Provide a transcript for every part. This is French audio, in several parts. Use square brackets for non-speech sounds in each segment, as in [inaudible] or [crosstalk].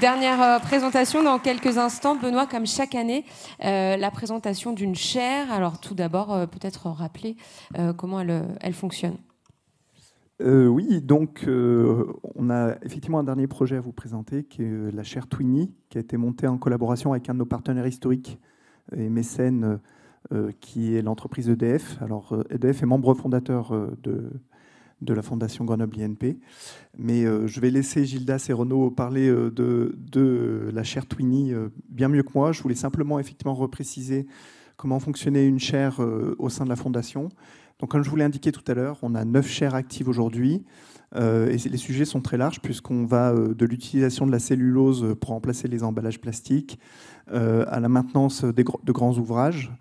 Dernière euh, présentation dans quelques instants. Benoît, comme chaque année, euh, la présentation d'une chaire. Alors tout d'abord, euh, peut-être rappeler comment elle, elle fonctionne. oui, donc on a effectivement un dernier projet à vous présenter qui est la chaire Twini, qui a été montée en collaboration avec un de nos partenaires historiques et mécènes, qui est l'entreprise EDF. Alors EDF e est membre fondateur de, de la Fondation Grenoble INP. Mais euh, je vais laisser Gildas et Renaud parler euh, de, la chaire Twini euh, bien mieux que moi. Je voulais simplement effectivement repréciser comment fonctionnait une chaire au sein de la Fondation. Donc, comme je vous l'ai indiqué tout à l'heure, on a neuf chaires actives aujourd'hui. et les sujets sont très larges puisqu'on va de l'utilisation de la cellulose pour remplacer les emballages plastiques à la maintenance de grands ouvrages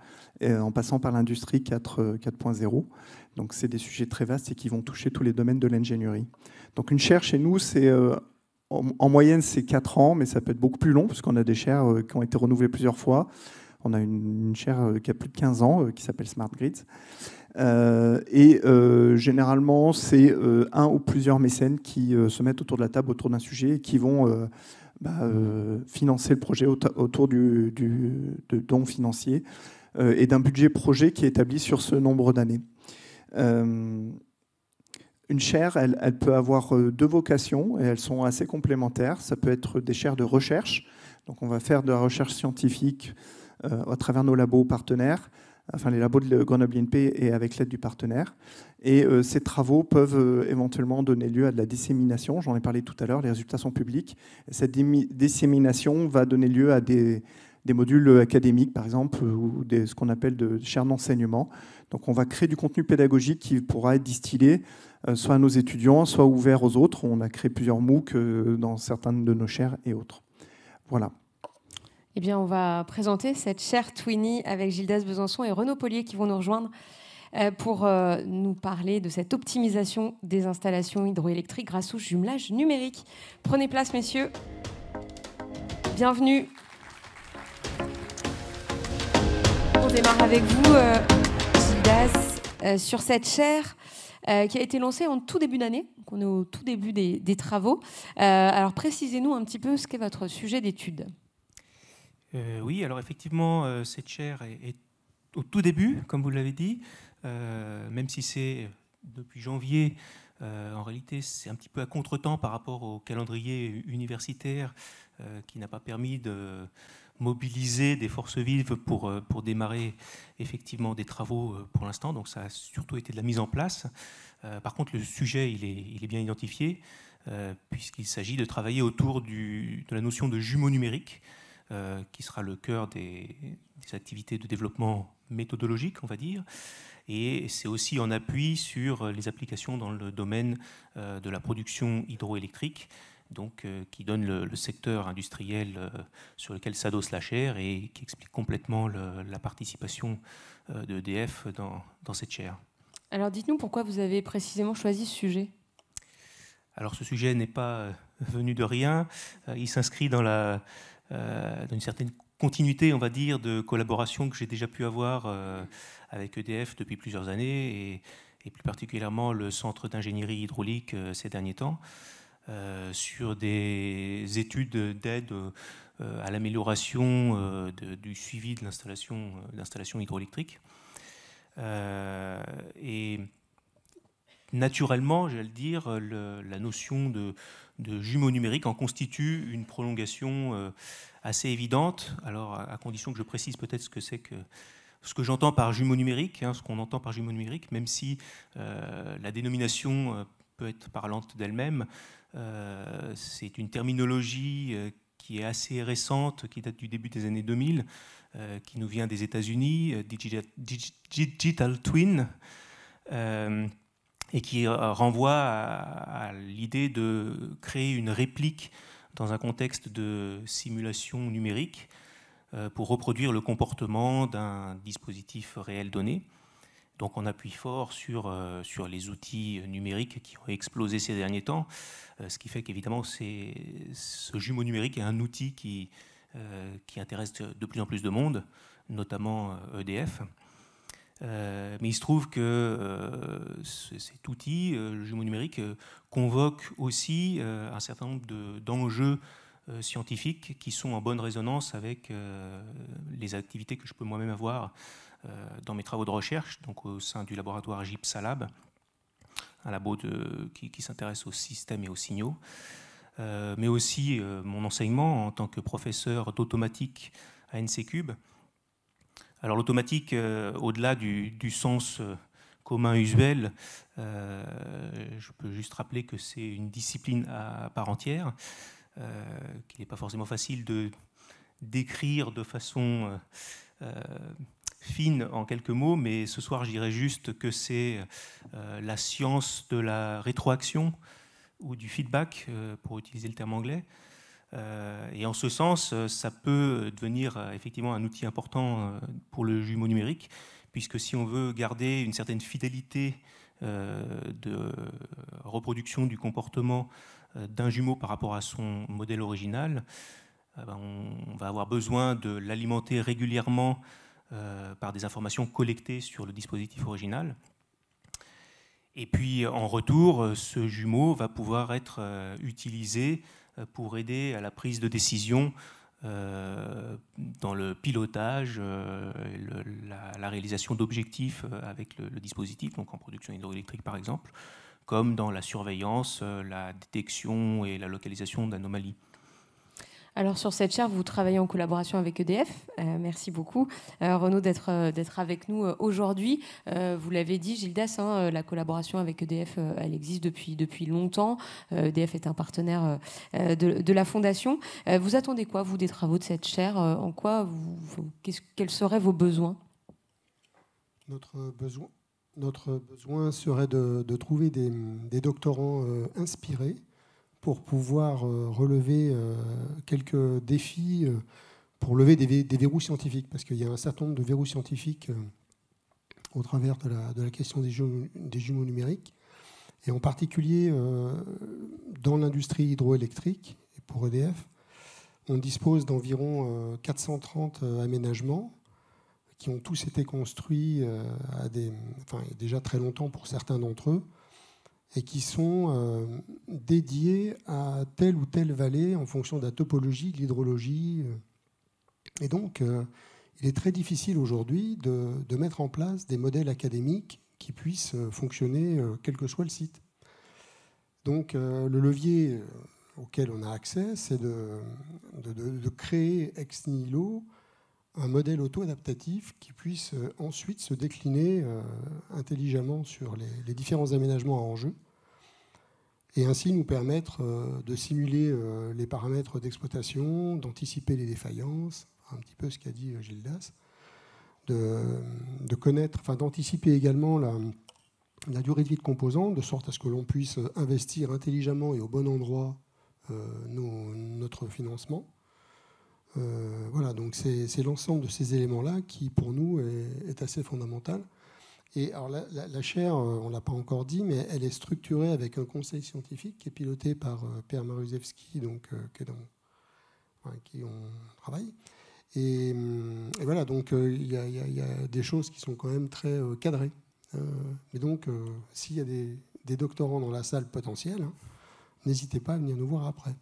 en passant par l'industrie 4.0. Euh, Donc c'est des sujets très vastes et qui vont toucher tous les domaines de l'ingénierie. Donc une chaire chez nous, c'est euh, en, moyenne c'est 4 ans, mais ça peut être beaucoup plus long, parce qu'on a des chaires euh, qui ont été renouvelées plusieurs fois. On a une, chaire qui a plus de 15 ans, qui s'appelle Smart Grids. et généralement, c'est un ou plusieurs mécènes qui se mettent autour de la table, autour d'un sujet, et qui vont bah, financer le projet autour du, don financier euh, et d'un budget projet qui est établi sur ce nombre d'années. Euh, une chaire, elle, peut avoir euh, deux vocations et elles sont assez complémentaires. Ça peut être des chaires de recherche, donc on va faire de la recherche scientifique à travers nos labos partenaires, enfin les labos de Grenoble INP et avec l'aide du partenaire. Et ces travaux peuvent éventuellement donner lieu à de la dissémination. J'en ai parlé tout à l'heure, les résultats sont publics. Cette dissémination va donner lieu à des, des modules euh, académiques, par exemple, euh, ou des, ce qu'on appelle de chaires d'enseignement. Donc on va créer du contenu pédagogique qui pourra être distillé euh, soit à nos étudiants, soit ouvert aux autres. On a créé plusieurs MOOC dans certaines de nos chaires et autres. Voilà. Eh bien, on va présenter cette chaire Twini avec Gildas Besançon et Renaud Pollier qui vont nous rejoindre pour nous parler de cette optimisation des installations hydroélectriques grâce au jumelage numérique. Prenez place, messieurs. Bienvenue. on démarre avec vous, euh, euh, sur cette chaire euh, qui a été lancée en tout début d'année. Donc on est au tout début des, travaux. alors précisez-nous un petit peu ce qu'est votre sujet d'étude. oui, alors effectivement, cette chaire est, au tout début, comme vous l'avez dit, même si c'est depuis janvier. en réalité, c'est un petit peu à contre-temps par rapport au calendrier universitaire qui n'a pas permis de, mobiliser des forces vives pour, euh, pour démarrer effectivement des travaux euh, pour l'instant. Donc ça a surtout été de la mise en place. Euh, par contre, le sujet, il est, il est bien identifié, puisqu'il s'agit de travailler autour du, de la notion de jumeau numérique, qui sera le cœur des, des, activités de développement méthodologique, on va dire. Et c'est aussi en appui sur les applications dans le domaine de la production hydroélectrique, donc, euh, qui donne le, secteur industriel euh, sur lequel s'adosse la chaire et qui explique complètement la participation euh, d'EDF dans, cette chaire. Alors dites-nous pourquoi vous avez précisément choisi ce sujet Alors ce sujet n'est pas venu de rien, il s'inscrit dans, une certaine continuité, on va dire, de collaboration que j'ai déjà pu avoir avec EDF depuis plusieurs années et plus particulièrement le centre d'ingénierie hydraulique ces derniers temps. Euh, sur des études d'aide euh, à l'amélioration euh, du suivi de l'installation hydroélectrique. et naturellement, j'allais dire, la notion de, jumeau numérique en constitue une prolongation assez évidente. Alors, à, condition que je précise peut-être ce que c'est que ce que j'entends par jumeau numérique, hein, ce qu'on entend par jumeau numérique, même si la dénomination peut être parlante d'elle-même, euh, c'est une terminologie euh, qui est assez récente, qui date du début des années 2000, euh, qui nous vient des États-Unis, digital, twin, et qui renvoie à l'idée de créer une réplique dans un contexte de simulation numérique pour reproduire le comportement d'un dispositif réel donné. Donc on appuie fort sur, euh, sur les outils numériques qui ont explosé ces derniers temps, euh, ce qui fait qu'évidemment ce jumeau numérique est un outil qui, euh, qui intéresse de plus en plus de monde, notamment EDF. E mais il se trouve que cet outil, le jumeau numérique, convoque aussi un certain nombre d'enjeux scientifiques qui sont en bonne résonance avec les activités que je peux moi-même avoir euh, dans mes travaux de recherche, donc au sein du laboratoire GIPSALAB, un labo qui, s'intéresse aux systèmes et aux signaux, euh, mais aussi euh, mon enseignement en tant que professeur d'automatique à NCCube. Alors l'automatique, au-delà du, du, sens commun usuel, je peux juste rappeler que c'est une discipline à part entière, qu'il n'est pas forcément facile de décrire de façon fine en quelques mots, mais ce soir j'irai juste que c'est euh, la science de la rétroaction ou du feedback, euh, pour utiliser le terme anglais. Euh, et en ce sens, ça peut devenir effectivement un outil important pour le jumeau numérique, puisque si on veut garder une certaine fidélité de reproduction du comportement d'un jumeau par rapport à son modèle original, ben, on va avoir besoin de l'alimenter régulièrement euh, par des informations collectées sur le dispositif original. Et puis euh, en retour, euh, ce jumeau va pouvoir être utilisé pour aider à la prise de décision dans le pilotage, la, réalisation d'objectifs avec le, dispositif, donc en production hydroélectrique par exemple, comme dans la surveillance, la détection et la localisation d'anomalies. Alors sur cette chaire, vous travaillez en collaboration avec EDF. Euh, merci beaucoup, euh, Renaud, d'être euh, d'être avec nous aujourd'hui. vous l'avez dit, Gildas, hein, la collaboration avec EDF, elle existe depuis, depuis longtemps. EDF e est un partenaire de, la Fondation. vous attendez quoi, vous, des travaux de cette chaire En quoi Quels seraient vos besoins Notre besoin, notre besoin serait de, trouver des doctorants inspirés pour pouvoir euh, relever euh, quelques défis, euh, pour lever des, verrous scientifiques, parce qu'il y a un certain nombre de verrous scientifiques au travers de la, question des jumeaux, numériques, et en particulier dans l'industrie hydroélectrique, et pour EDF, on dispose d'environ 430 aménagements qui ont tous été construits déjà très longtemps pour certains d'entre eux, et qui sont euh, dédiés à telle ou telle vallée en fonction de la topologie, de l'hydrologie. Euh. Et donc, euh, il est très difficile aujourd'hui de, mettre en place des modèles académiques qui puissent fonctionner quel que soit le site. Donc, le levier auquel on a accès, c'est de, de, créer ex nihilo un modèle auto-adaptatif qui puisse euh, ensuite se décliner euh, intelligemment sur les, différents aménagements à enjeu et ainsi nous permettre euh, de simuler les paramètres d'exploitation, d'anticiper les défaillances, un petit peu ce qu'a dit Gildas, de, connaître, enfin d'anticiper également la, durée de vie de composants, de sorte à ce que l'on puisse investir intelligemment et au bon endroit notre financement euh, voilà, donc c'est l'ensemble de ces éléments-là qui, pour nous, est, assez fondamental. Et alors la, la, chaire, euh, on ne l'a pas encore dit, mais elle est structurée avec un conseil scientifique qui est piloté par euh, Pierre Maruzewski, donc, qui dans, qui on travaille. Et, voilà, donc il y, a des choses qui sont quand même très cadrées. Hein. mais donc, s'il y a des, doctorants dans la salle potentielle, hein, n'hésitez pas à venir nous voir après.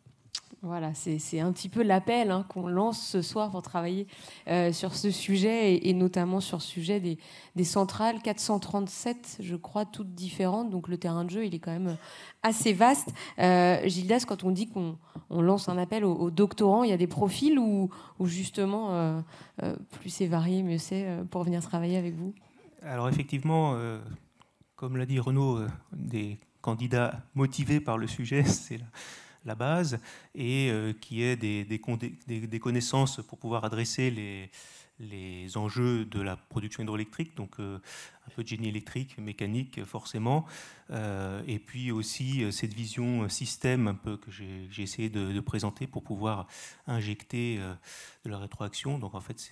Voilà, c'est un petit peu l'appel hein, qu'on lance ce soir pour travailler euh, sur ce sujet et, notamment sur le sujet des, centrales, 437 je crois, toutes différentes, donc le terrain de jeu il est quand même assez vaste. Euh, Gildas, quand on dit qu'on lance un appel aux, doctorants, il y a des profils ou justement euh, plus c'est varié, mieux c'est pour venir travailler avec vous Alors effectivement, comme l'a dit Renaud, des candidats motivés par le sujet, [laughs] c'est la base et euh, qui est des, connaissances pour pouvoir adresser les, enjeux de la production hydroélectrique, donc euh, un peu de génie électrique, mécanique forcément, euh, et puis aussi cette vision système un peu que j'ai essayé de, présenter pour pouvoir injecter de la rétroaction. Donc en fait,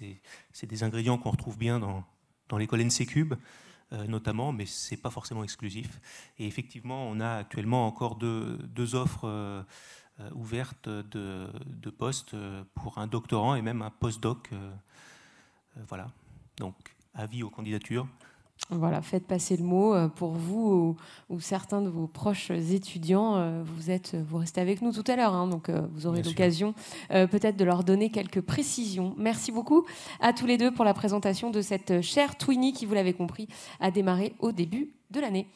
c'est des ingrédients qu'on retrouve bien dans, dans l'école NC Cube. Euh, notamment, mais ce n'est pas forcément exclusif. Et effectivement, on a actuellement encore deux, offres euh, ouvertes de, de, postes euh, pour un doctorant et même un postdoc. voilà. Donc, avis aux candidatures. Voilà, faites passer le mot euh, pour vous ou, certains de vos proches étudiants. Euh, vous, êtes, vous restez avec nous tout à l'heure, hein, donc euh, vous aurez l'occasion peut-être de leur donner quelques précisions. Merci beaucoup à tous les deux pour la présentation de cette chère Twini qui, vous l'avez compris, a démarré au début de l'année.